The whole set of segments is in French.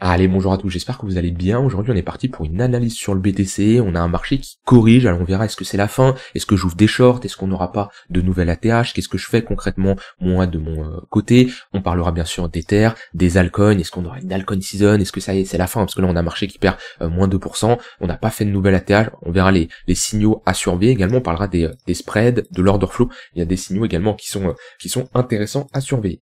Allez, bonjour à tous, j'espère que vous allez bien. Aujourd'hui, on est parti pour une analyse sur le BTC. On a un marché qui corrige, alors on verra est-ce que c'est la fin, est-ce que j'ouvre des shorts, est-ce qu'on n'aura pas de nouvelles ATH, qu'est-ce que je fais concrètement moi de mon euh, côté. On parlera bien sûr des terres, des Alcoins, est-ce qu'on aura une Alcoin season, est-ce que ça y est, c'est la fin, parce que là on a un marché qui perd euh, moins 2%, on n'a pas fait de nouvelles ATH, on verra les, signaux à surveiller. Également, on parlera euh, des, spreads, de l'order flow. Il y a des signaux également qui sont, qui sont intéressants à surveiller.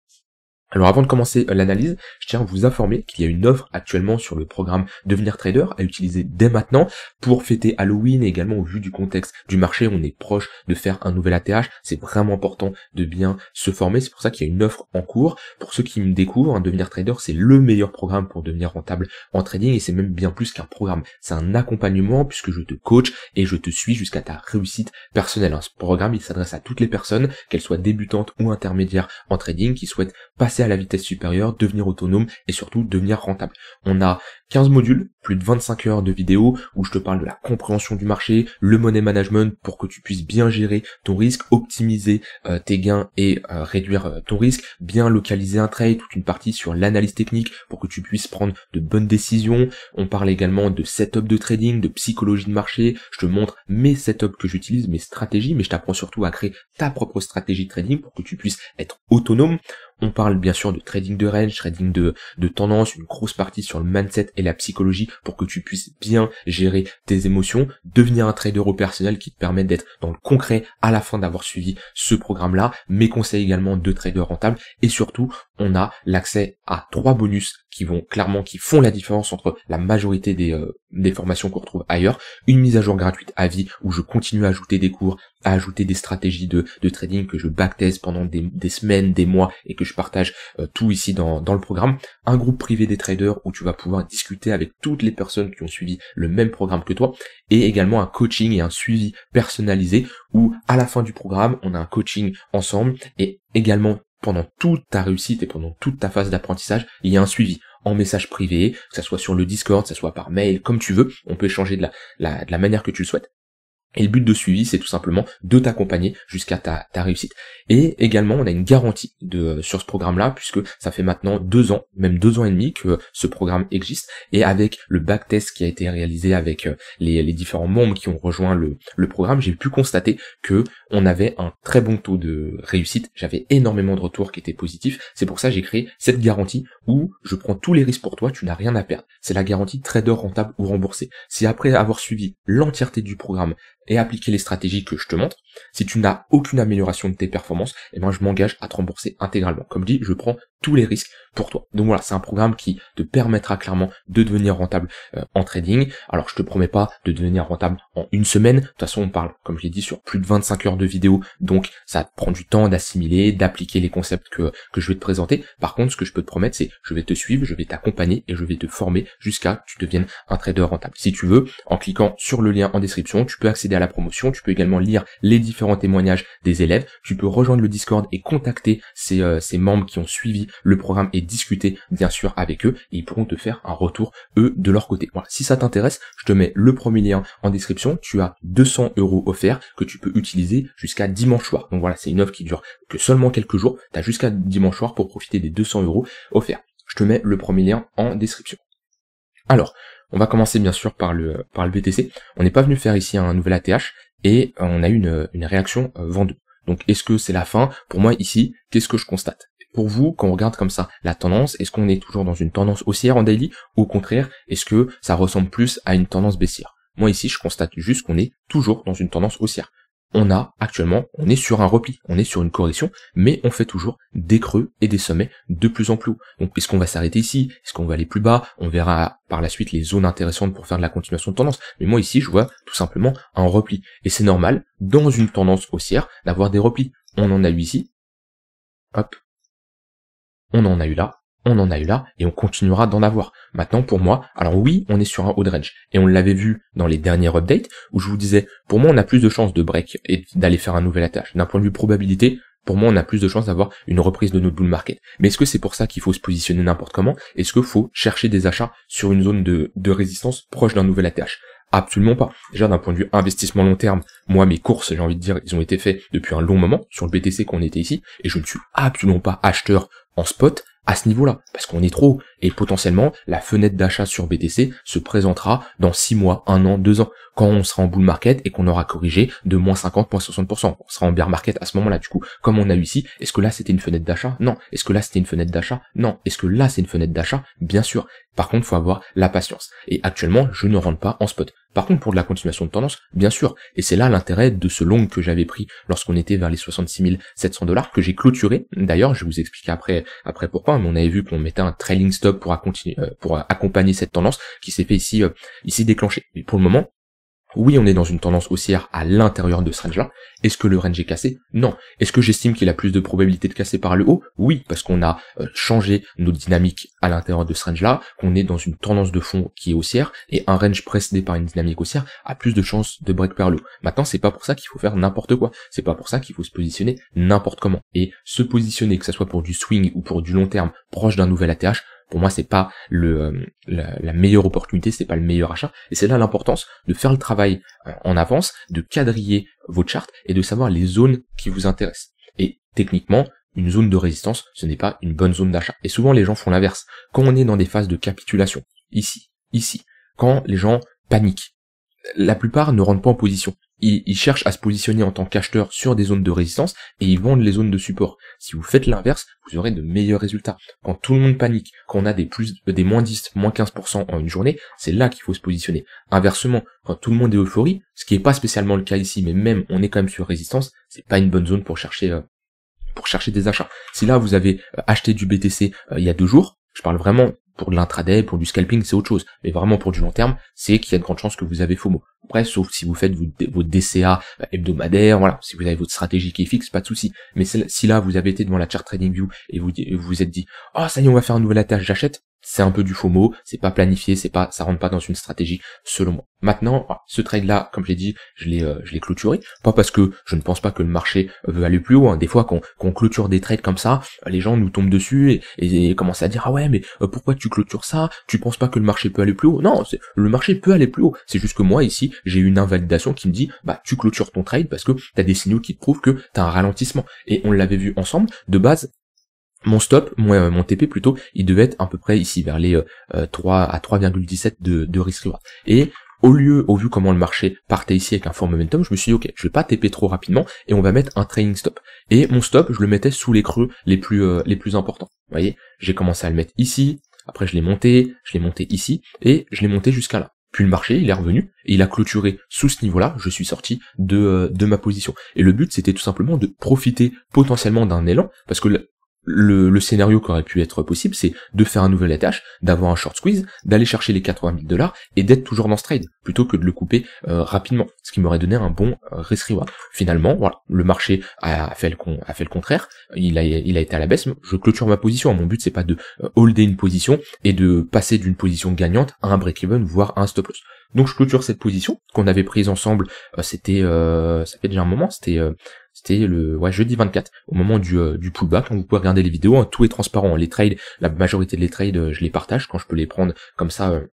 Alors avant de commencer euh, l'analyse, je tiens à vous informer qu'il y a une offre actuellement sur le programme Devenir Trader à utiliser dès maintenant pour fêter Halloween et également au vu du contexte du marché, on est proche de faire un nouvel ATH, c'est vraiment important de bien se former, c'est pour ça qu'il y a une offre en cours. Pour ceux qui me découvrent, hein, Devenir Trader c'est le meilleur programme pour devenir rentable en trading et c'est même bien plus qu'un programme, c'est un accompagnement puisque je te coach et je te suis jusqu'à ta réussite personnelle. Ce programme il s'adresse à toutes les personnes, qu'elles soient débutantes ou intermédiaires en trading, qui souhaitent passer à la vitesse supérieure, devenir autonome et surtout devenir rentable. On a 15 modules, plus de 25 heures de vidéos où je te parle de la compréhension du marché, le money management pour que tu puisses bien gérer ton risque, optimiser euh, tes gains et euh, réduire euh, ton risque, bien localiser un trade, toute une partie sur l'analyse technique pour que tu puisses prendre de bonnes décisions. On parle également de setup de trading, de psychologie de marché. Je te montre mes setups que j'utilise, mes stratégies, mais je t'apprends surtout à créer ta propre stratégie de trading pour que tu puisses être autonome. On parle bien sûr de trading de range, trading de, tendance, une grosse partie sur le mindset et la psychologie pour que tu puisses bien gérer tes émotions, devenir un trader au personnel qui te permet d'être dans le concret à la fin d'avoir suivi ce programme-là, mes conseils également de trader rentable et surtout on a l'accès à trois bonus qui vont clairement, qui font la différence entre la majorité des, euh, des formations qu'on retrouve ailleurs, une mise à jour gratuite à vie où je continue à ajouter des cours, à ajouter des stratégies de, de trading que je backtest pendant des, des, semaines, des mois et que je partage euh, tout ici dans, dans le programme, un groupe privé des traders où tu vas pouvoir discuter avec toutes les personnes qui ont suivi le même programme que toi et également un coaching et un suivi personnalisé où à la fin du programme, on a un coaching ensemble et également pendant toute ta réussite et pendant toute ta phase d'apprentissage, il y a un suivi en message privé, que ça soit sur le Discord, que ça soit par mail, comme tu veux, on peut échanger de la, de la manière que tu le souhaites. Et le but de suivi, c'est tout simplement de t'accompagner jusqu'à ta, réussite. Et également, on a une garantie de, euh, sur ce programme-là, puisque ça fait maintenant deux ans, même deux ans et demi que euh, ce programme existe. Et avec le backtest qui a été réalisé avec euh, les, différents membres qui ont rejoint le, le programme, j'ai pu constater que on avait un très bon taux de réussite. J'avais énormément de retours qui étaient positifs. C'est pour ça que j'ai créé cette garantie où je prends tous les risques pour toi, tu n'as rien à perdre. C'est la garantie trader rentable ou remboursé. Si après avoir suivi l'entièreté du programme, et appliquer les stratégies que je te montre. Si tu n'as aucune amélioration de tes performances, eh ben je m'engage à te rembourser intégralement. Comme dit, je prends tous les risques pour toi. Donc voilà, c'est un programme qui te permettra clairement de devenir rentable euh, en trading. Alors je te promets pas de devenir rentable en une semaine. De toute façon, on parle, comme je l'ai dit, sur plus de 25 heures de vidéo. Donc ça te prend du temps d'assimiler, d'appliquer les concepts que, que je vais te présenter. Par contre, ce que je peux te promettre, c'est je vais te suivre, je vais t'accompagner et je vais te former jusqu'à que tu deviennes un trader rentable. Si tu veux, en cliquant sur le lien en description, tu peux accéder la promotion, tu peux également lire les différents témoignages des élèves, tu peux rejoindre le Discord et contacter euh, ces, membres qui ont suivi le programme et discuter bien sûr avec eux, et ils pourront te faire un retour eux de leur côté. Voilà, si ça t'intéresse, je te mets le premier lien en description, tu as 200 euros offerts que tu peux utiliser jusqu'à dimanche soir. Donc voilà, c'est une offre qui dure que seulement quelques jours, tu as jusqu'à dimanche soir pour profiter des 200 euros offerts. Je te mets le premier lien en description. Alors, on va commencer bien sûr par le, par le BTC. On n'est pas venu faire ici un nouvel ATH et euh, on a eu une, une réaction euh, vendue. Donc est-ce que c'est la fin Pour moi ici, qu'est-ce que je constate pour vous, quand on regarde comme ça la tendance, est-ce qu'on est toujours dans une tendance haussière en daily ou au contraire, est-ce que ça ressemble plus à une tendance baissière Moi ici, je constate juste qu'on est toujours dans une tendance haussière on a actuellement, on est sur un repli, on est sur une correction, mais on fait toujours des creux et des sommets de plus en plus haut. Donc puisqu'on va s'arrêter ici puisqu'on ce qu'on va aller plus bas On verra par la suite les zones intéressantes pour faire de la continuation de tendance. Mais moi ici, je vois tout simplement un repli. Et c'est normal, dans une tendance haussière, d'avoir des replis. On en a eu ici. Hop. On en a eu là on en a eu là et on continuera d'en avoir. Maintenant, pour moi, alors oui, on est sur un haut de range. Et on l'avait vu dans les dernières updates où je vous disais, pour moi, on a plus de chances de break et d'aller faire un nouvel attache. D'un point de vue probabilité, pour moi, on a plus de chances d'avoir une reprise de notre bull market. Mais est-ce que c'est pour ça qu'il faut se positionner n'importe comment Est-ce qu'il faut chercher des achats sur une zone de, résistance proche d'un nouvel attache Absolument pas. Déjà d'un point de vue investissement long terme, moi mes courses, j'ai envie de dire, ils ont été faits depuis un long moment sur le BTC qu'on était ici, et je ne suis absolument pas acheteur en spot à ce niveau-là, parce qu'on est trop et potentiellement la fenêtre d'achat sur BTC se présentera dans 6 mois, 1 an, 2 ans, quand on sera en bull market et qu'on aura corrigé de moins 50, moins 60%. On sera en bear market à ce moment-là, du coup, comme on a eu ici, est-ce que là c'était une fenêtre d'achat Non. Est-ce que là c'était une fenêtre d'achat Non. Est-ce que là c'est une fenêtre d'achat Bien sûr. Par contre, faut avoir la patience. Et actuellement, je ne rentre pas en spot. Par contre, pour de la continuation de tendance, bien sûr, et c'est là l'intérêt de ce long que j'avais pris lorsqu'on était vers les 66 700 dollars que j'ai clôturé. D'ailleurs, je vous expliquer après, après pourquoi, mais on avait vu qu'on mettait un trailing stop pour, euh, pour accompagner cette tendance qui s'est fait ici, euh, ici déclencher. Mais pour le moment, oui, on est dans une tendance haussière à l'intérieur de ce range-là. Est-ce que le range est cassé Non. Est-ce que j'estime qu'il a plus de probabilité de casser par le haut Oui, parce qu'on a euh, changé nos dynamiques à l'intérieur de ce range-là, qu'on est dans une tendance de fond qui est haussière, et un range précédé par une dynamique haussière a plus de chances de break par le haut. Maintenant, c'est pas pour ça qu'il faut faire n'importe quoi. C'est pas pour ça qu'il faut se positionner n'importe comment. Et se positionner, que ce soit pour du swing ou pour du long terme, proche d'un nouvel ATH, pour moi, c'est pas le, euh, la, meilleure opportunité, c'est pas le meilleur achat. Et c'est là l'importance de faire le travail euh, en avance, de quadriller vos chartes et de savoir les zones qui vous intéressent. Et techniquement, une zone de résistance, ce n'est pas une bonne zone d'achat. Et souvent, les gens font l'inverse. Quand on est dans des phases de capitulation, ici, ici, quand les gens paniquent, la plupart ne rentrent pas en position ils, cherchent à se positionner en tant qu'acheteur sur des zones de résistance et ils vendent les zones de support. Si vous faites l'inverse, vous aurez de meilleurs résultats. Quand tout le monde panique, quand on a des plus, des moins 10, moins 15% en une journée, c'est là qu'il faut se positionner. Inversement, quand tout le monde est euphorie, ce qui n'est pas spécialement le cas ici, mais même on est quand même sur résistance, c'est pas une bonne zone pour chercher, euh, pour chercher des achats. Si là vous avez euh, acheté du BTC euh, il y a deux jours, je parle vraiment pour de l'intraday, pour du scalping, c'est autre chose. Mais vraiment pour du long terme, c'est qu'il y a de grandes chances que vous avez FOMO sauf si vous faites votre DCA euh, hebdomadaire voilà, si vous avez votre stratégie qui est fixe, pas de souci. Mais si là vous avez été devant la chart trading view et vous et vous, vous êtes dit, oh ça y est, on va faire un nouvel attache, j'achète, c'est un peu du faux mot, c'est pas planifié, c'est pas, ça rentre pas dans une stratégie selon moi. Maintenant, ah, ce trade là, comme j'ai dit, je l'ai, euh, je l'ai clôturé, pas parce que je ne pense pas que le marché euh, veut aller plus haut. Hein. Des fois, qu'on on clôture des trades comme ça, les gens nous tombent dessus et, commencent à dire ah ouais, mais euh, pourquoi tu clôtures ça Tu penses pas que le marché peut aller plus haut Non, le marché peut aller plus haut. C'est juste que moi ici, j'ai une invalidation qui me dit bah tu clôtures ton trade parce que t'as des signaux qui te prouvent que t'as un ralentissement. Et on l'avait vu ensemble. De base, mon stop, mon, euh, mon, TP plutôt, il devait être à peu près ici vers les 3 euh, euh, à 3,17 de, de risque Et au lieu, au vu comment le marché partait ici avec un fort momentum, je me suis dit, ok, je vais pas TP trop rapidement et on va mettre un training stop. Et mon stop, je le mettais sous les creux les plus, les plus importants. Vous voyez, j'ai commencé à le mettre ici, après je l'ai monté, je l'ai monté ici et je l'ai monté jusqu'à là. Puis le marché, il est revenu et il a clôturé sous ce niveau-là. Je suis sorti de, de ma position. Et le but, c'était tout simplement de profiter potentiellement d'un élan parce que le, scénario qui aurait pu être possible, c'est de faire un nouvel attache, d'avoir un short squeeze, d'aller chercher les 80 000 dollars et d'être toujours dans ce trade, plutôt que de le couper euh, rapidement, ce qui m'aurait donné un bon euh, Finalement, voilà, le marché a fait le, a fait le contraire, il a, il a été à la baisse, je clôture ma position, mon but c'est pas de euh, holder une position et de passer d'une position gagnante à un break-even, voire à un stop-loss. Donc je clôture cette position qu'on avait prise ensemble, c'était, ça fait déjà un moment, c'était c'était le ouais, jeudi 24, au moment euh, du, pullback. Donc vous pouvez regarder les vidéos, hein. tout est transparent. Les trades, la majorité des trades, euh, je les partage quand je peux les prendre comme ça euh,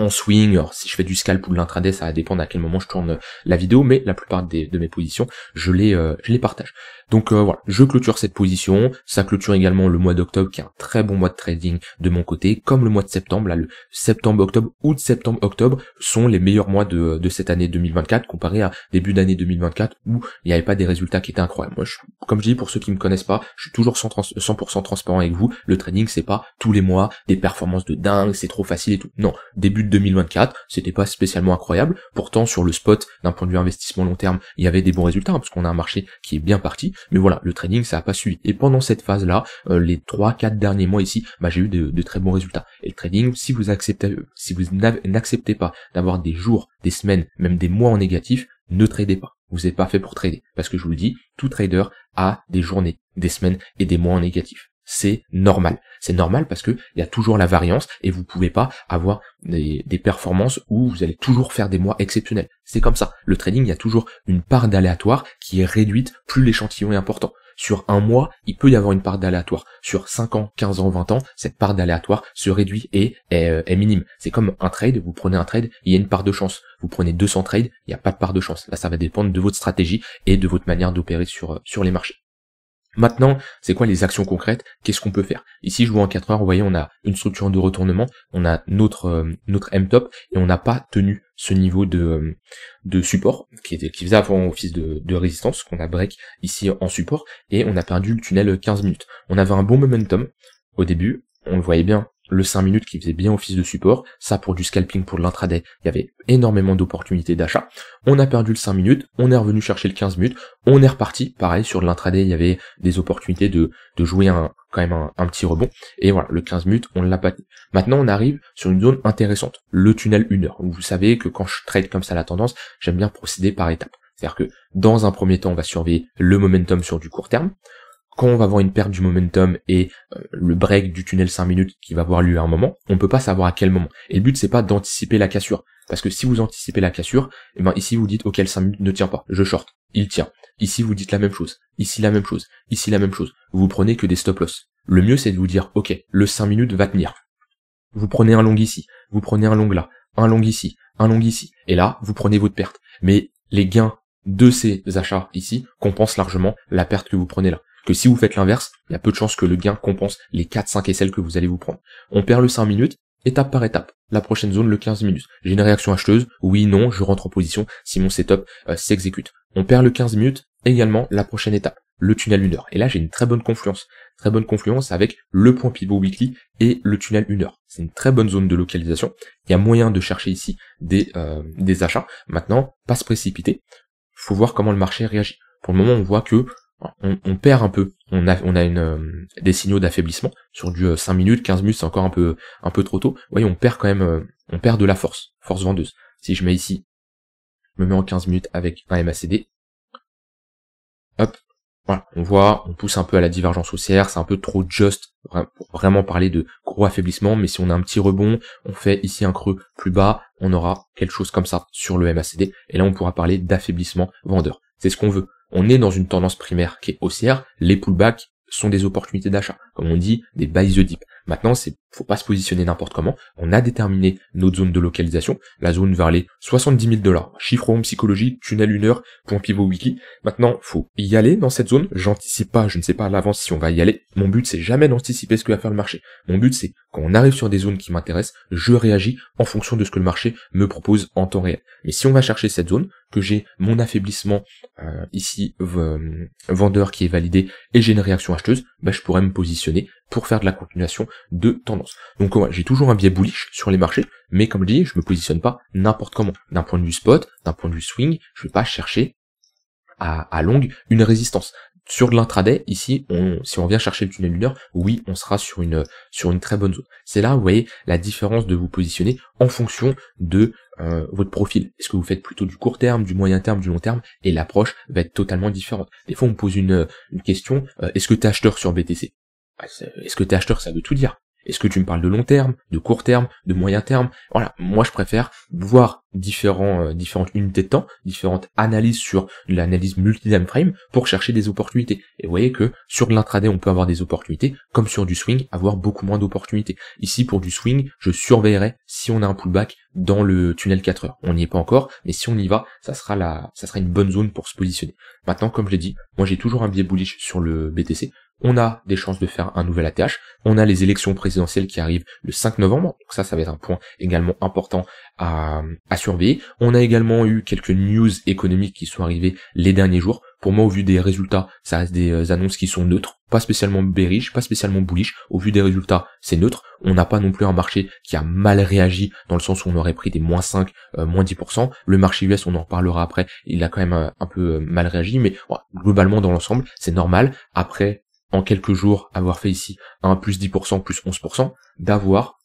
en swing, alors si je fais du scalp ou de l'intraday, ça va dépendre à quel moment je tourne euh, la vidéo, mais la plupart des, de mes positions, je les, euh, je les partage. Donc euh, voilà, je clôture cette position, ça clôture également le mois d'octobre qui est un très bon mois de trading de mon côté, comme le mois de septembre, là le septembre, octobre, de septembre, octobre sont les meilleurs mois de, de cette année 2024 comparé à début d'année 2024 où il n'y avait pas des résultats qui étaient incroyables. Moi, comme je dis, pour ceux qui me connaissent pas, je suis toujours 100%, transparent avec vous, le trading c'est pas tous les mois des performances de dingue, c'est trop facile et tout. Non, début 2024, c'était pas spécialement incroyable. Pourtant, sur le spot, d'un point de vue investissement long terme, il y avait des bons résultats, hein, parce qu'on a un marché qui est bien parti. Mais voilà, le trading, ça a pas suivi. Et pendant cette phase-là, euh, les 3-4 derniers mois ici, bah, j'ai eu de, de, très bons résultats. Et le trading, si vous acceptez, euh, si vous n'acceptez pas d'avoir des jours, des semaines, même des mois en négatif, ne tradez pas. Vous n'êtes pas fait pour trader. Parce que je vous le dis, tout trader a des journées, des semaines et des mois en négatif c'est normal. C'est normal parce que il y a toujours la variance et vous pouvez pas avoir des, des performances où vous allez toujours faire des mois exceptionnels. C'est comme ça. Le trading, il y a toujours une part d'aléatoire qui est réduite plus l'échantillon est important. Sur un mois, il peut y avoir une part d'aléatoire. Sur 5 ans, 15 ans, 20 ans, cette part d'aléatoire se réduit et est, euh, est minime. C'est comme un trade, vous prenez un trade, il y a une part de chance. Vous prenez 200 trades, il n'y a pas de part de chance. Là, ça va dépendre de votre stratégie et de votre manière d'opérer sur, euh, sur les marchés. Maintenant, c'est quoi les actions concrètes Qu'est-ce qu'on peut faire Ici, je vois en 4 heures, vous voyez, on a une structure de retournement, on a notre euh, notre M-top et on n'a pas tenu ce niveau de, euh, de support qui était qui faisait avant office de, de résistance qu'on a break ici en support et on a perdu le tunnel 15 minutes. On avait un bon momentum au début, on le voyait bien le 5 minutes qui faisait bien office de support, ça pour du scalping pour de l'intraday, il y avait énormément d'opportunités d'achat. On a perdu le 5 minutes, on est revenu chercher le 15 minutes, on est reparti, pareil sur de l'intraday, il y avait des opportunités de, de jouer un, quand même un, petit rebond, et voilà, le 15 minutes, on l'a pas Maintenant, on arrive sur une zone intéressante, le tunnel 1 heure. Vous savez que quand je trade comme ça la tendance, j'aime bien procéder par étapes. C'est-à-dire que dans un premier temps, on va surveiller le momentum sur du court terme quand on va avoir une perte du momentum et euh, le break du tunnel 5 minutes qui va avoir lieu à un moment, on ne peut pas savoir à quel moment. Et le but c'est pas d'anticiper la cassure. Parce que si vous anticipez la cassure, et eh ben ici vous dites ok le 5 minutes ne tient pas, je short, il tient. Ici vous dites la même chose, ici la même chose, ici la même chose. Vous prenez que des stop loss. Le mieux c'est de vous dire ok, le 5 minutes va tenir. Vous prenez un long ici, vous prenez un long là, un long ici, un long ici. Et là, vous prenez votre perte. Mais les gains de ces achats ici compensent largement la perte que vous prenez là que si vous faites l'inverse, il y a peu de chances que le gain compense les 4, 5 celles que vous allez vous prendre. On perd le 5 minutes, étape par étape. La prochaine zone, le 15 minutes. J'ai une réaction acheteuse, oui, non, je rentre en position si mon setup euh, s'exécute. On perd le 15 minutes, également la prochaine étape, le tunnel 1 heure. Et là, j'ai une très bonne confluence. Très bonne confluence avec le point pivot weekly et le tunnel 1 heure. C'est une très bonne zone de localisation. Il y a moyen de chercher ici des, euh, des achats. Maintenant, pas se précipiter. Faut voir comment le marché réagit. Pour le moment, on voit que on, perd un peu. On a, on a une, euh, des signaux d'affaiblissement sur du 5 euh, minutes, 15 minutes, c'est encore un peu, un peu trop tôt. Vous voyez, on perd quand même, euh, on perd de la force, force vendeuse. Si je mets ici, je me mets en 15 minutes avec un MACD. Hop, voilà, on voit, on pousse un peu à la divergence haussière, c'est un peu trop just pour vraiment parler de gros affaiblissement, mais si on a un petit rebond, on fait ici un creux plus bas, on aura quelque chose comme ça sur le MACD, et là on pourra parler d'affaiblissement vendeur. C'est ce qu'on veut on est dans une tendance primaire qui est haussière, les pullbacks sont des opportunités d'achat, comme on dit, des buy the dip. Maintenant, c'est faut pas se positionner n'importe comment. On a déterminé notre zone de localisation. La zone vers les 70 000 dollars. Chiffre home psychologie, tunnel 1 heure, point pivot wiki. Maintenant, faut y aller dans cette zone. J'anticipe pas, je ne sais pas à l'avance si on va y aller. Mon but, c'est jamais d'anticiper ce que va faire le marché. Mon but, c'est quand on arrive sur des zones qui m'intéressent, je réagis en fonction de ce que le marché me propose en temps réel. Mais si on va chercher cette zone, que j'ai mon affaiblissement euh, ici vendeur qui est validé et j'ai une réaction acheteuse, bah, je pourrais me positionner pour faire de la continuation de temps donc j'ai toujours un biais bullish sur les marchés, mais comme je dis, je me positionne pas n'importe comment. D'un point de vue spot, d'un point de vue swing, je vais pas chercher à, longue une résistance. Sur de l'intraday, ici, on, si on vient chercher le tunnel lunaire, oui, on sera sur une, sur une très bonne zone. C'est là, vous voyez, la différence de vous positionner en fonction de euh, votre profil. Est-ce que vous faites plutôt du court terme, du moyen terme, du long terme Et l'approche va être totalement différente. Des fois, on me pose une, question, euh, est-ce que tu es acheteur sur BTC ah, Est-ce que tu es acheteur, ça veut tout dire. Est-ce que tu me parles de long terme, de court terme, de moyen terme Voilà, moi je préfère voir différents, euh, différentes unités de temps, différentes analyses sur l'analyse multi-time frame pour chercher des opportunités. Et vous voyez que sur l'intraday, on peut avoir des opportunités, comme sur du swing, avoir beaucoup moins d'opportunités. Ici, pour du swing, je surveillerai si on a un pullback dans le tunnel 4 heures. On n'y est pas encore, mais si on y va, ça sera la, ça sera une bonne zone pour se positionner. Maintenant, comme je l'ai dit, moi j'ai toujours un biais bullish sur le BTC on a des chances de faire un nouvel ATH. On a les élections présidentielles qui arrivent le 5 novembre. Donc ça, ça va être un point également important à, surveiller. On a également eu quelques news économiques qui sont arrivées les derniers jours. Pour moi, au vu des résultats, ça reste des euh, annonces qui sont neutres, pas spécialement bearish, pas spécialement bullish. Au vu des résultats, c'est neutre. On n'a pas non plus un marché qui a mal réagi dans le sens où on aurait pris des moins 5, euh, moins 10%. Le marché US, on en reparlera après, il a quand même euh, un, peu mal réagi, mais globalement dans l'ensemble, c'est normal. Après, en quelques jours avoir fait ici un plus 10%, plus 11%, d'avoir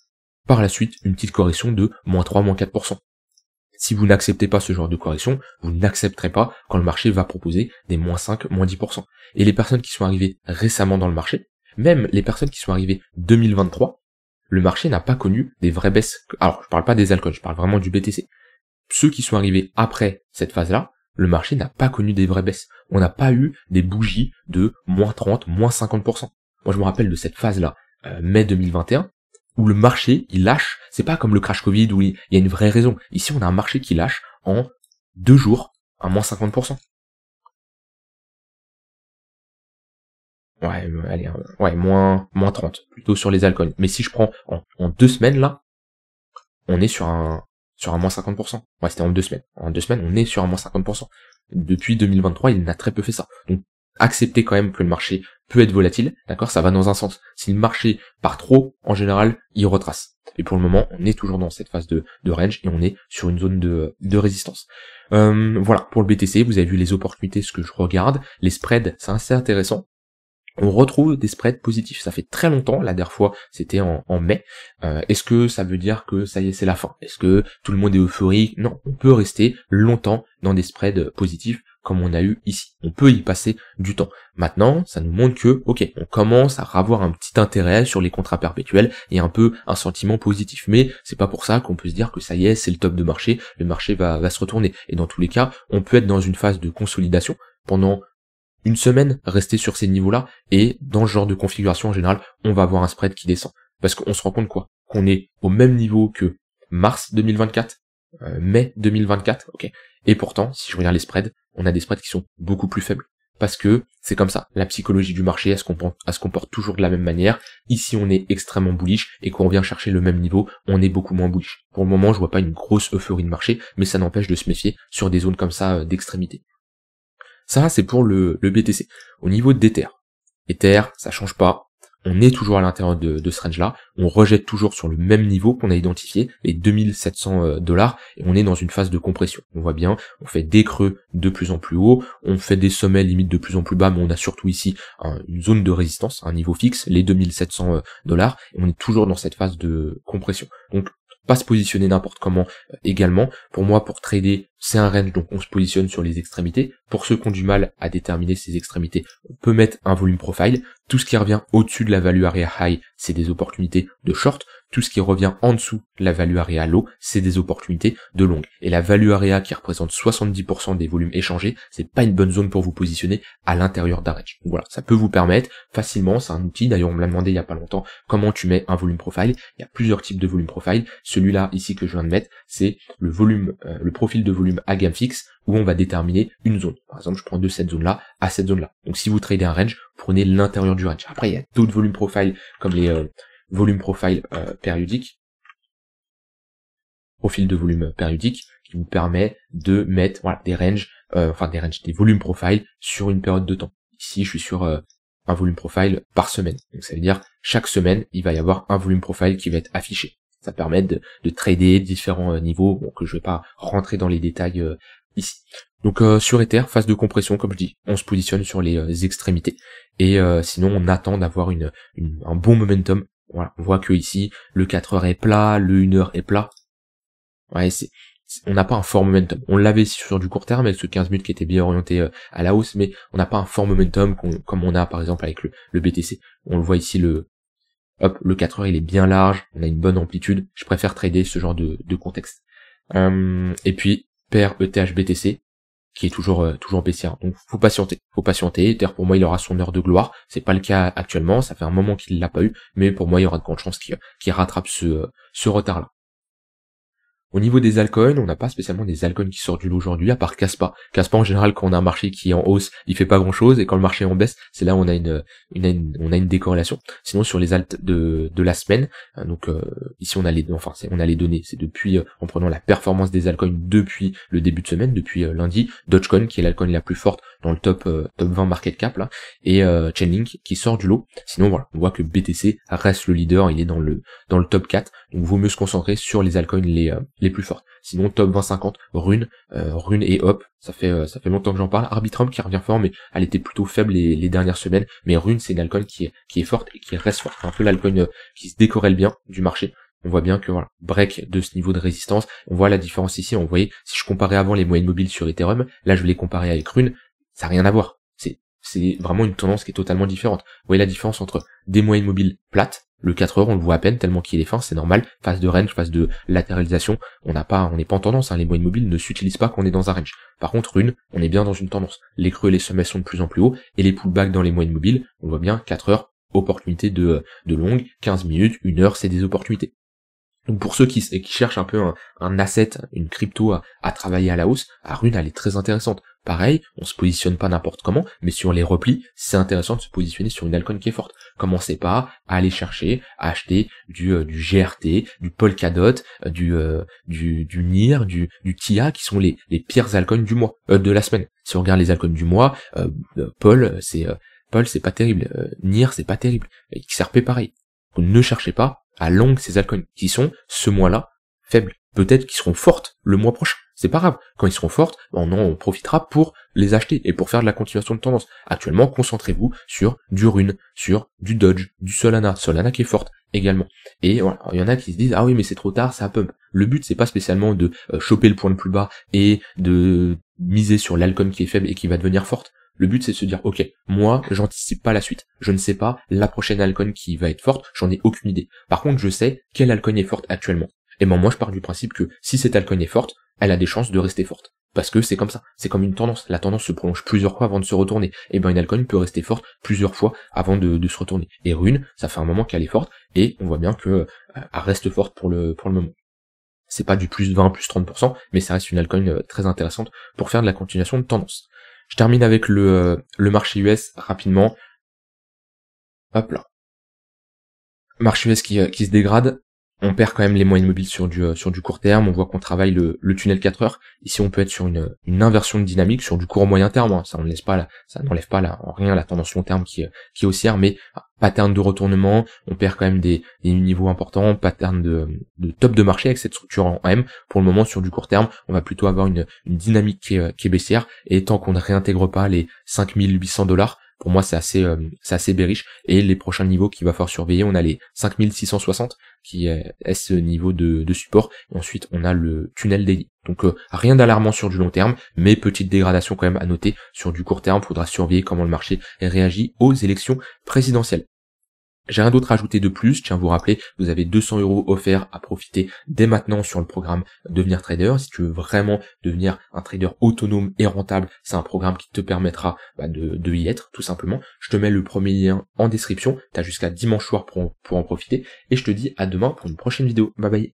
par la suite une petite correction de moins 3, moins 4%. Si vous n'acceptez pas ce genre de correction, vous n'accepterez pas quand le marché va proposer des moins 5, moins 10%. Et les personnes qui sont arrivées récemment dans le marché, même les personnes qui sont arrivées 2023, le marché n'a pas connu des vraies baisses. Alors, je ne parle pas des alcools, je parle vraiment du BTC. Ceux qui sont arrivés après cette phase-là, le marché n'a pas connu des vraies baisses on n'a pas eu des bougies de moins 30, moins 50%. Moi, je me rappelle de cette phase-là, euh, mai 2021, où le marché, il lâche. C'est pas comme le crash Covid où il y a une vraie raison. Ici, on a un marché qui lâche en deux jours à moins 50%. Ouais, euh, allez, euh, ouais, moins, moins 30, plutôt sur les alcools. Mais si je prends en deux semaines, là, on est sur un, sur un moins 50%. Ouais, c'était en deux semaines. En deux semaines, on est sur un moins 50%. Depuis 2023, il n'a très peu fait ça. Donc, accepter quand même que le marché peut être volatile, d'accord Ça va dans un sens. Si le marché part trop, en général, il retrace. Et pour le moment, on est toujours dans cette phase de, range et on est sur une zone de, résistance. Euh, voilà, pour le BTC, vous avez vu les opportunités, ce que je regarde. Les spreads, c'est assez intéressant on retrouve des spreads positifs. Ça fait très longtemps, la dernière fois c'était en, mai. Euh, est-ce que ça veut dire que ça y est, c'est la fin Est-ce que tout le monde est euphorique Non, on peut rester longtemps dans des spreads positifs comme on a eu ici. On peut y passer du temps. Maintenant, ça nous montre que, ok, on commence à avoir un petit intérêt sur les contrats perpétuels et un peu un sentiment positif. Mais c'est pas pour ça qu'on peut se dire que ça y est, c'est le top de marché, le marché va, va se retourner. Et dans tous les cas, on peut être dans une phase de consolidation pendant une semaine rester sur ces niveaux-là, et dans ce genre de configuration en général, on va avoir un spread qui descend. Parce qu'on se rend compte quoi Qu'on est au même niveau que mars 2024, euh, mai 2024, ok. Et pourtant, si je regarde les spreads, on a des spreads qui sont beaucoup plus faibles. Parce que c'est comme ça, la psychologie du marché, elle se, comporte, toujours de la même manière. Ici, on est extrêmement bullish, et quand on vient chercher le même niveau, on est beaucoup moins bullish. Pour le moment, je vois pas une grosse euphorie de marché, mais ça n'empêche de se méfier sur des zones comme ça euh, d'extrémité. Ça, c'est pour le, BTC. Au niveau d'Ether, Ether, ça change pas. On est toujours à l'intérieur de, de ce range-là. On rejette toujours sur le même niveau qu'on a identifié, les 2700 euh, dollars, et on est dans une phase de compression. On voit bien, on fait des creux de plus en plus haut, on fait des sommets limite de plus en plus bas, mais on a surtout ici une zone de résistance, un niveau fixe, les 2700 euh, dollars, et on est toujours dans cette phase de compression. Donc, pas se positionner n'importe comment euh, également. Pour moi, pour trader c'est un range, donc on se positionne sur les extrémités. Pour ceux qui ont du mal à déterminer ces extrémités, on peut mettre un volume profile. Tout ce qui revient au-dessus de la value area high, c'est des opportunités de short. Tout ce qui revient en dessous de la value area low, c'est des opportunités de longue. Et la value area qui représente 70% des volumes échangés, c'est pas une bonne zone pour vous positionner à l'intérieur d'un range. voilà, ça peut vous permettre facilement, c'est un outil, d'ailleurs on me l'a demandé il y a pas longtemps, comment tu mets un volume profile. Il y a plusieurs types de volume profile. Celui-là ici que je viens de mettre, c'est le volume, euh, le profil de volume à gamme fixe où on va déterminer une zone. Par exemple, je prends de cette zone-là à cette zone-là. Donc si vous tradez un range, prenez l'intérieur du range. Après, il y a d'autres volumes profile comme les euh, volume profile euh, périodiques, profil de volume périodique qui vous permet de mettre des ranges, euh, enfin des ranges, des volumes profiles sur une période de temps. Ici, je suis sur un volume profile par semaine. Donc ça veut dire chaque semaine, il va y avoir un volume profile qui va être affiché ça permet de, trader différents euh, niveaux, bon, que je vais pas rentrer dans les détails euh, ici. Donc euh, sur Ether, phase de compression, comme je dis, on se positionne sur les, extrémités. Et sinon, on attend d'avoir une, un bon momentum. Voilà, on voit que ici, le 4 h est plat, le 1 h est plat. Ouais, on n'a pas un fort momentum. On l'avait sur du court terme avec ce 15 minutes qui était bien orienté à la hausse, mais on n'a pas un fort momentum comme on a par exemple avec le, le BTC. On le voit ici, le, hop, le 4 heures il est bien large, on a une bonne amplitude, je préfère trader ce genre de, contexte. Euh, et puis père ETH BTC qui est toujours euh, toujours baissière. Donc faut patienter, faut patienter. pour moi il aura son heure de gloire. C'est pas le cas actuellement, ça fait un moment qu'il l'a pas eu, mais pour moi il y aura de grandes chances qu'il rattrape ce, euh, ce retard là. Au niveau des alcools, on n'a pas spécialement des Alcoins qui sortent du lot aujourd'hui, à part Caspa. Caspa, en général, quand on a un marché qui est en hausse, il fait pas grand chose, et quand le marché en baisse, c'est là où on a une, une, on a une décorrélation. Sinon, sur les altes de, de la semaine, hein, donc euh, ici on a les, enfin on a les données, c'est depuis, euh, en prenant la performance des alcools depuis le début de semaine, depuis euh, lundi, Dogecoin, qui est l'alcool la plus forte dans le top euh, top 20 market cap là, et euh, Chainlink qui sort du lot. Sinon voilà, on voit que BTC reste le leader, il est dans le dans le top 4, donc vaut mieux se concentrer sur les altcoins les euh, les plus fortes. Sinon top 20 50, Rune, Rune et Hop, ça fait ça fait longtemps que j'en parle. Arbitrum qui revient fort, mais elle était plutôt faible les, dernières semaines. Mais Rune c'est une altcoin qui est qui est forte et qui reste forte. Un peu l'altcoin qui se décorèle bien du marché on voit bien que voilà, break de ce niveau de résistance, on voit la différence ici, on voyait, si je comparais avant les moyennes mobiles sur Ethereum, là je vais les comparer avec Rune, ça n'a rien à voir. C'est, vraiment une tendance qui est totalement différente. Vous voyez la différence entre des moyennes mobiles plates, le 4 heures, on le voit à peine tellement qu'il est fin, c'est normal, phase de range, phase de latéralisation, on n'a pas, on n'est pas en tendance, hein. les moyennes mobiles ne s'utilisent pas quand on est dans un range. Par contre, une, on est bien dans une tendance. Les creux et les sommets sont de plus en plus hauts, et les pullbacks dans les moyennes mobiles, on voit bien, 4 heures, opportunité de, longue, 15 minutes, 1 heure, c'est des opportunités. Donc pour ceux qui, cherchent un peu un, asset, une crypto à, à, travailler à la hausse, à Rune elle est très intéressante. Pareil, on se positionne pas n'importe comment, mais si on les replie, c'est intéressant de se positionner sur une alcool qui est forte. Commencez pas à aller chercher, à acheter du, GRT, euh, du Polkadot, euh, euh, du, du, NIR, du, du TIA, qui sont les, pires alcônes du mois, de la semaine. Si on regarde les alcônes du mois, Paul, c'est Paul, c'est pas terrible, NIR, c'est pas terrible, XRP pareil. ne cherchez pas à longue ces alcônes qui sont ce mois-là faibles peut-être qu'ils seront fortes le mois prochain. C'est pas grave. Quand ils seront fortes, on en profitera pour les acheter et pour faire de la continuation de tendance. Actuellement, concentrez-vous sur du Rune, sur du Dodge, du Solana. Solana qui est forte également. Et voilà, il y en a qui se disent, ah oui, mais c'est trop tard, ça pump. Le but, c'est pas spécialement de euh, choper le point le plus bas et de miser sur l'alcool qui est faible et qui va devenir forte. Le but c'est de se dire ok, moi j'anticipe pas la suite, je ne sais pas la prochaine Alcon qui va être forte, j'en ai aucune idée. Par contre je sais quelle Alcon est forte actuellement et ben moi je pars du principe que si cette alcool est forte, elle a des chances de rester forte. Parce que c'est comme ça, c'est comme une tendance. La tendance se prolonge plusieurs fois avant de se retourner. Et ben une altcoin peut rester forte plusieurs fois avant de, se retourner. Et Rune, ça fait un moment qu'elle est forte, et on voit bien que euh, elle reste forte pour le, pour le moment. C'est pas du plus 20, plus 30%, mais ça reste une altcoin euh, très intéressante pour faire de la continuation de tendance. Je termine avec le, euh, le marché US rapidement. Hop là marché US qui, qui, se dégrade, on perd quand même les moyennes mobiles sur du, euh, sur du court terme, on voit qu'on travaille le, tunnel 4 heures. Ici, on peut être sur une, inversion de dynamique sur du court moyen terme. Hein, ça, on pas, là, ça n'enlève pas là, en rien la tendance long terme qui, euh, qui est haussière, mais ah, pattern de retournement, on perd quand même des, des niveaux importants, pattern de, de, top de marché avec cette structure en M. Pour le moment, sur du court terme, on va plutôt avoir une, une dynamique qui est, euh, qui baissière, et tant qu'on ne réintègre pas les 5800 dollars, pour moi, c'est assez, euh, c'est assez bériche. Et les prochains niveaux qu'il va falloir surveiller, on a les 5660 qui est ce niveau de, support. Et ensuite, on a le tunnel daily. Donc euh, rien d'alarmant sur du long terme, mais petite dégradation quand même à noter. Sur du court terme, faudra surveiller comment le marché réagit aux élections présidentielles. J'ai rien d'autre à ajouter de plus. tiens à vous rappeler, vous avez 200 euros offerts à profiter dès maintenant sur le programme Devenir Trader. Si tu veux vraiment devenir un trader autonome et rentable, c'est un programme qui te permettra bah, de, y être, tout simplement. Je te mets le premier lien en description. Tu as jusqu'à dimanche soir pour en profiter. Et je te dis à demain pour une prochaine vidéo. Bye bye.